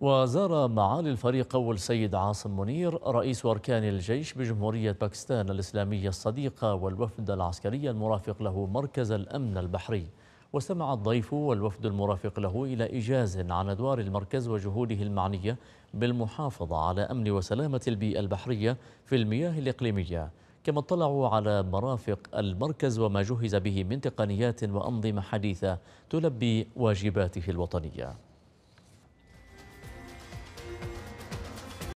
وزار معالي الفريق أول سيد عاصم منير رئيس أركان الجيش بجمهورية باكستان الإسلامية الصديقة والوفد العسكري المرافق له مركز الأمن البحري واستمع الضيف والوفد المرافق له إلى إجاز عن أدوار المركز وجهوده المعنية بالمحافظة على أمن وسلامة البيئة البحرية في المياه الإقليمية كما اطلعوا على مرافق المركز وما جهز به من تقنيات وأنظمة حديثة تلبي واجباته الوطنية